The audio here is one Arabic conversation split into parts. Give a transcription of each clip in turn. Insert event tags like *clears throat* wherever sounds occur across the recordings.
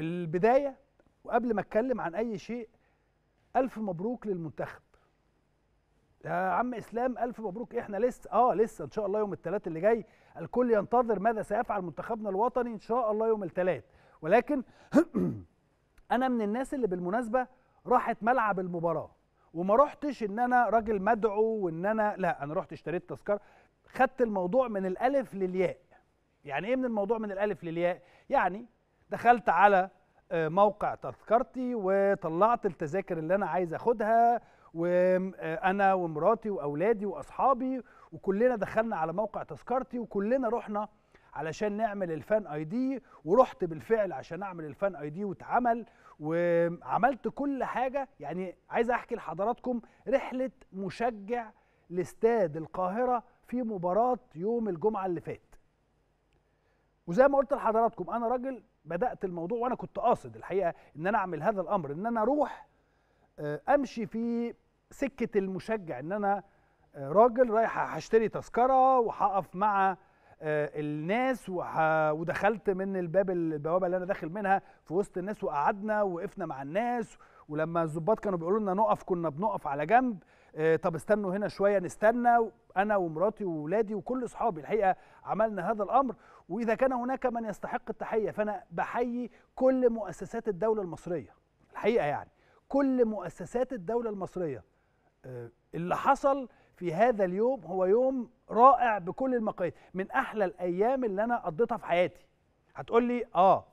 في البدايه وقبل ما اتكلم عن اي شيء الف مبروك للمنتخب يا عم اسلام الف مبروك احنا لسه اه لسه ان شاء الله يوم الثلاث اللي جاي الكل ينتظر ماذا سيفعل منتخبنا الوطني ان شاء الله يوم الثلاث ولكن *clears throat* انا من الناس اللي بالمناسبه راحت ملعب المباراه وما رحتش ان انا راجل مدعو وان انا لا انا رحت اشتريت تذكره خدت الموضوع من الالف للياء يعني ايه من الموضوع من الالف للياء يعني دخلت على آه، موقع تذكرتي وطلعت التذاكر اللي انا عايز اخدها وانا آه، ومراتي واولادي واصحابي وكلنا دخلنا على موقع تذكرتي وكلنا رحنا علشان نعمل الفان اي دي ورحت بالفعل عشان اعمل الفان اي دي واتعمل وعملت كل حاجه يعني عايز احكي لحضراتكم رحله مشجع لاستاد القاهره في مباراه يوم الجمعه اللي فات وزي ما قلت لحضراتكم انا راجل بدات الموضوع وانا كنت قاصد الحقيقه ان انا اعمل هذا الامر ان انا اروح آه، امشي في سكه المشجع ان انا آه، راجل رايح هشتري تذكره وهقف مع آه، الناس وح... ودخلت من الباب البوابه اللي انا داخل منها في وسط الناس وقعدنا وقفنا مع الناس ولما الظباط كانوا بيقولوا لنا نقف كنا بنقف على جنب آه، طب استنوا هنا شويه نستنى انا ومراتي واولادي وكل اصحابي الحقيقه عملنا هذا الامر واذا كان هناك من يستحق التحيه فانا بحيي كل مؤسسات الدوله المصريه الحقيقه يعني كل مؤسسات الدوله المصريه آه، اللي حصل في هذا اليوم هو يوم رائع بكل المقاييس من احلى الايام اللي انا قضيتها في حياتي هتقول لي اه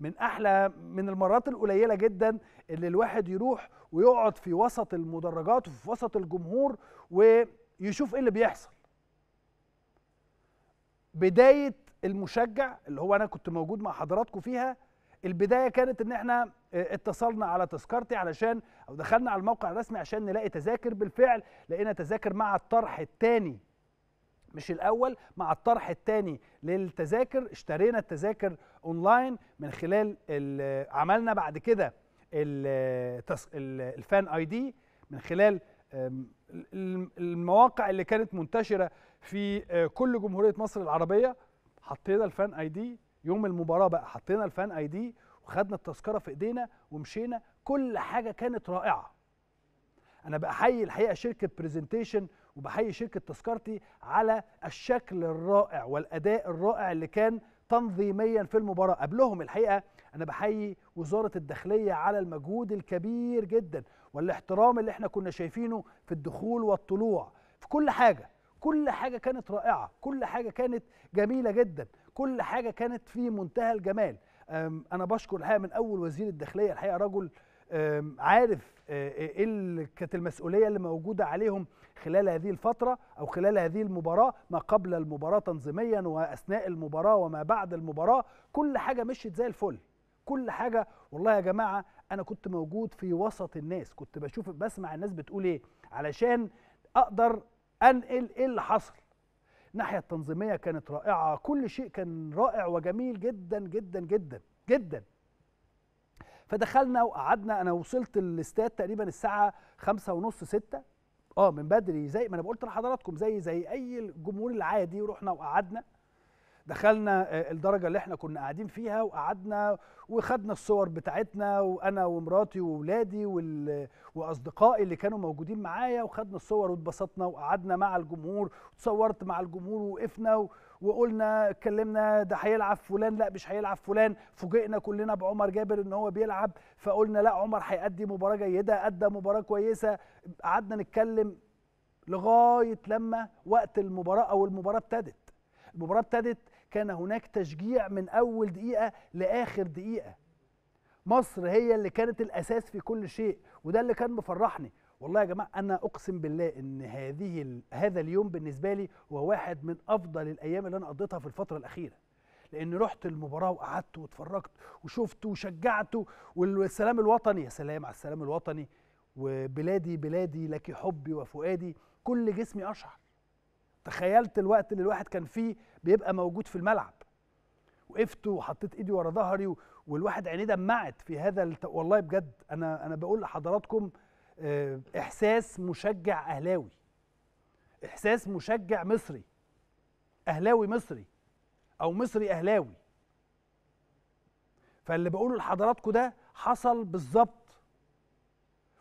من احلى من المرات القليله جدا اللي الواحد يروح ويقعد في وسط المدرجات وفي وسط الجمهور ويشوف ايه اللي بيحصل بدايه المشجع اللي هو انا كنت موجود مع حضراتكم فيها البدايه كانت ان احنا آه، اتصلنا على تذكرتي علشان او دخلنا على الموقع الرسمي عشان نلاقي تذاكر بالفعل لقينا تذاكر مع الطرح الثاني مش الاول مع الطرح الثاني للتذاكر اشترينا التذاكر اونلاين من خلال عملنا بعد كده الفان اي دي من خلال المواقع اللي كانت منتشره في آه، كل جمهوريه مصر العربيه حطينا الفان اي دي يوم المباراه بقى حطينا الفان اي دي وخدنا التذكره في ايدينا ومشينا كل حاجه كانت رائعه انا بحيي الحقيقه شركه برزنتيشن وبحيي شركه تذكرتي على الشكل الرائع والاداء الرائع اللي كان تنظيميا في المباراه قبلهم الحقيقه انا بحيي وزاره الداخليه على المجهود الكبير جدا والاحترام اللي احنا كنا شايفينه في الدخول والطلوع في كل حاجه كل حاجه كانت رائعه كل حاجه كانت جميله جدا كل حاجه كانت في منتهى الجمال انا بشكر الحقيقه من اول وزير الداخليه الحقيقه رجل عارف آه، آه، ايه اللي كانت المسؤوليه اللي موجوده عليهم خلال هذه الفتره او خلال هذه المباراه ما قبل المباراه تنظيميا واثناء المباراه وما بعد المباراه كل حاجه مشيت زي الفل كل حاجه والله يا جماعه انا كنت موجود في وسط الناس كنت بشوف بسمع الناس بتقول ايه علشان اقدر انقل ايه اللي حصل الناحيه التنظيميه كانت رائعه كل شيء كان رائع وجميل جدا جدا جدا جدا فدخلنا وقعدنا انا وصلت الاستاد تقريبا الساعه خمسة ونص ستة اه من بدري زي ما انا قلت لحضراتكم زي زي اي الجمهور العادي ورحنا وقعدنا دخلنا آه، الدرجه اللي احنا كنا قاعدين فيها وقعدنا وخدنا الصور بتاعتنا وانا ومراتي واولادي واصدقائي اللي كانوا موجودين معايا وخدنا الصور واتبسطنا وقعدنا مع الجمهور وتصورت مع الجمهور ووقفنا وقلنا اتكلمنا ده هيلعب فلان لا مش هيلعب فلان فوجئنا كلنا بعمر جابر ان هو بيلعب فقلنا لا عمر هيأدي مباراه جيده ادى مباراه كويسه قعدنا نتكلم لغايه لما وقت المباراه او المباراه ابتدت المباراه ابتدت كان هناك تشجيع من اول دقيقه لاخر دقيقه مصر هي اللي كانت الاساس في كل شيء وده اللي كان مفرحني والله يا جماعه انا اقسم بالله ان هذه هذا اليوم بالنسبه لي هو واحد من افضل الايام اللي انا قضيتها في الفتره الاخيره لان رحت المباراه وقعدت واتفرجت وشفت وشجعت والسلام الوطني يا سلام على السلام الوطني وبلادي بلادي لك حبي وفؤادي كل جسمي اشعر تخيلت الوقت اللي الواحد كان فيه بيبقى موجود في الملعب وقفت وحطيت ايدي ورا ظهري والواحد عينيه دمعت في هذا الت... والله بجد انا انا بقول لحضراتكم آه، احساس مشجع اهلاوي احساس مشجع مصري اهلاوي مصري او مصري اهلاوي فاللي بقوله لحضراتكم ده حصل بالظبط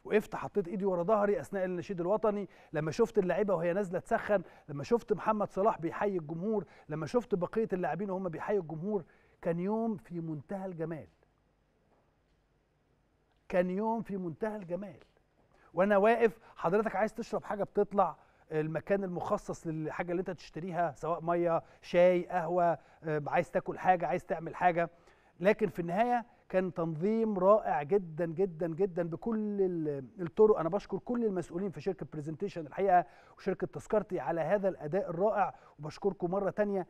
وقفت حطيت ايدي ورا ظهري اثناء النشيد الوطني لما شفت اللعيبه وهي نازله تسخن لما شفت محمد صلاح بيحيي الجمهور لما شفت بقيه اللاعبين وهم بيحيوا الجمهور كان يوم في منتهى الجمال كان يوم في منتهى الجمال وانا واقف حضرتك عايز تشرب حاجه بتطلع المكان المخصص للحاجه اللي انت تشتريها سواء ميه شاي قهوه آه، عايز تاكل حاجه عايز تعمل حاجه لكن في النهايه كان تنظيم رائع جدا جدا جدا بكل الطرق انا بشكر كل المسؤولين في شركه برزنتيشن الحقيقه وشركه تذكرتي على هذا الاداء الرائع وبشكركم مره تانية